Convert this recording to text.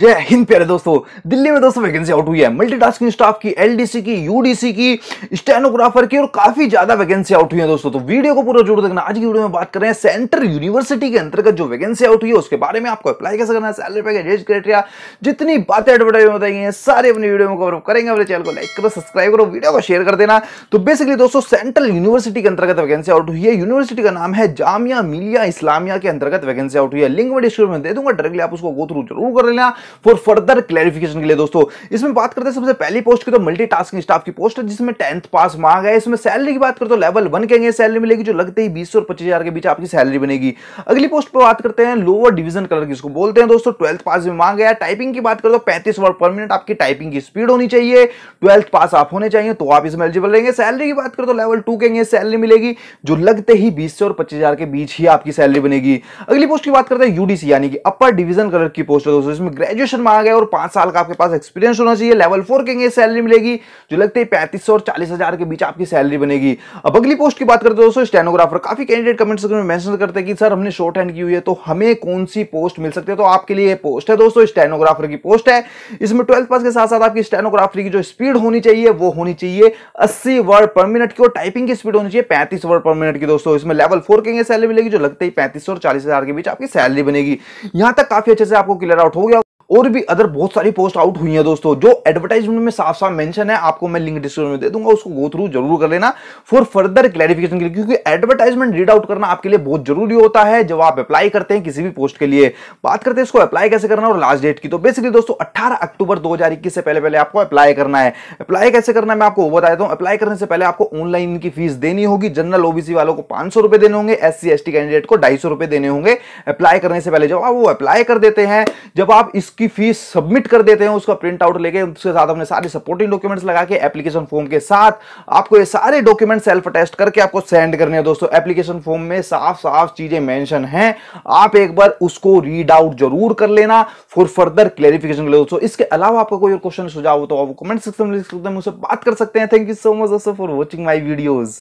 जय हिंद प्यारे दोस्तों दिल्ली में दोस्तों वैकेंसी आउट हुई है मल्टीटास्किंग स्टाफ की एलडीसी की यूडीसी की स्टेनोग्राफर की और काफी ज्यादा वैकेंसी आउट हुई है दोस्तों तो वीडियो को पूरा जरूर देखना आज की वीडियो में बात कर रहे हैं सेंट्रल यूनिवर्सिटी के अंतर्गत जो वैकेंसी आउट हुई है उसके बारे में आपको अप्लाई कैसे करना है सैलरी पैकेज एज क्राइटेरिया जितनी बातें एडवर्टाइज बताई गई सारे अपनी वीडियो में कवरअप करेंगे अपने चैनल को लाइक करो सब्सक्राइब करो वीडियो को शेयर कर देना तो बेसिकली दोस्तों सेंट्रल यूनिवर्सिटी के अंतर्गत वैकेंसी आउट हुई है यूनिवर्सिटी का नाम है जामिया मिलिया इस्लामिया के अंतर्गत वैकेंसी आउट हुई है लिंक में डिस्क्रिप्शन में दे दूंगा डायरेक्टली आप उसको गो थ्रू जरूर कर लेना फॉर फर्दर क्लैरिफिकेशन के लिए दोस्तों इसमें बात करते हैं सबसे पहली पोस्ट की तो मल्टी स्टाफ की पोस्ट है जिसमें टेंथ पास मांग है इसमें सैलरी की बात करते तो लेवल वन कहेंगे सैलरी मिलेगी जो लगते ही बीस और पच्चीस के बीच आपकी सैलरी बनेगी अगली पोस्ट पर बात करते हैं लोअर डिविजन कलर की बोलते हैं दोस्तों ट्वेल्थ पास में मांग है टाइपिंग की बात करते तो पैंतीस वर्ड पर मिनट आपकी टाइपिंग की स्पीड होनी चाहिए ट्वेल्थ पास आप होने चाहिए तो आप इसमें एलिजिबल रहेंगे सैलरी की बात करते तो लेवल टू कहेंगे सैलरी मिलेगी जो लगते ही बीस से और पच्चीस के बीच ही आपकी सैलरी बनेगी अगली पोस्ट की बात करते हैं यूडीसी यानी कि अपर डिवीजन कलर की पोस्ट है दोस्तों इसमें ग्रेजुएशन मांगा है और पांच साल का आपके पास एक्सपीरियंस होना चाहिए लेवल फोर के सैलरी मिलेगी जो लगते हैं पैंतीस और चालीस के बीच आपकी सैलरी बनेगी अब अगली पोस्ट की बात करते दोस्तों स्टेनोग्राफर काफी कैंडिडेट कमेंट सेक्शन में मैंशन करते हैं कि सर हमने शॉर्ट हैंड की हुई है तो हमें कौन सी पोस्ट मिल सकती है तो आपके लिए पोस्ट है दोस्तों स्टेनोग्राफर की पोस्ट है इसमें ट्वेल्थ पास के साथ साथ आपकी स्टेनोग्राफी की जो स्पीड होनी चाहिए वो होनी चाहिए अस्सी वर्ड पर मिनट की और टाइपिंग की स्पीड होनी चाहिए पैंतीस वर्ड पर मिनट की दोस्तों इसमें लेवल फोर के सैलरी मिलेगी जो लगते ही पैंतीस और चालीस हजार के बीच आपकी सैलरी बनेगी यहां तक काफी अच्छे से आपको क्लियर आउट हो गया और भी अदर बहुत सारी पोस्ट आउट हुई है दोस्तों जो एडवर्टाइजमेंट में साफ साफ मेंशन है आपको मैं लिंक डिस्क्रिप्शन में दे दूंगा उसको गो थ्रू जरूर कर लेना फॉर फर्दर क्लैरिफिकेशन के लिए क्योंकि एडवर्टाइजमेंट रीड आउट करना आपके लिए बहुत जरूरी होता है जब आप अप्लाई करते हैं किसी भी पोस्ट के लिए बात करते हैं इसको अप्लाई कैसे करना और लास्ट डेट की तो बेसिकली दोस्तों अट्ठारह अक्टूबर दो से पहले पहले आपको अप्लाई करना है अप्लाई कैसे करना है मैं आपको बता देता हूँ अप्लाई करने से पहले आपको ऑनलाइन की फीस देनी होगी जनरल ओबीसी वालों को पांच सौ रुपए देने होंगे एस सी कैंडिडेट को ढाई सौ रुपए देने होंगे अप्लाई करने से पहले जब आप वो अप्लाई कर देते हैं जब आप इस उसकी फीस सबमिट कर देते हैं उसका प्रिंट आउट लेके उसके साथ हमने सारे सपोर्टिंग डॉक्यूमेंट्स लगा के एप्लीकेशन फॉर्म के साथ आपको ये सारे डॉक्यूमेंट सेल्फ अटेस्ट करके आपको सेंड करने हैं दोस्तों एप्लीकेशन फॉर्म में साफ साफ चीजें मेंशन हैं आप एक बार उसको रीड आउट जरूर कर लेना फॉर फर्दर क्लेरिफिकेशन ले दोस्तों इसके अलावा आपका कोई और क्वेश्चन सुझाव हो तो आप कमेंट सेक्शन में मुझसे बात कर सकते हैं थैंक यू सो मच दोस्तों फॉर वॉचिंग माई वीडियोज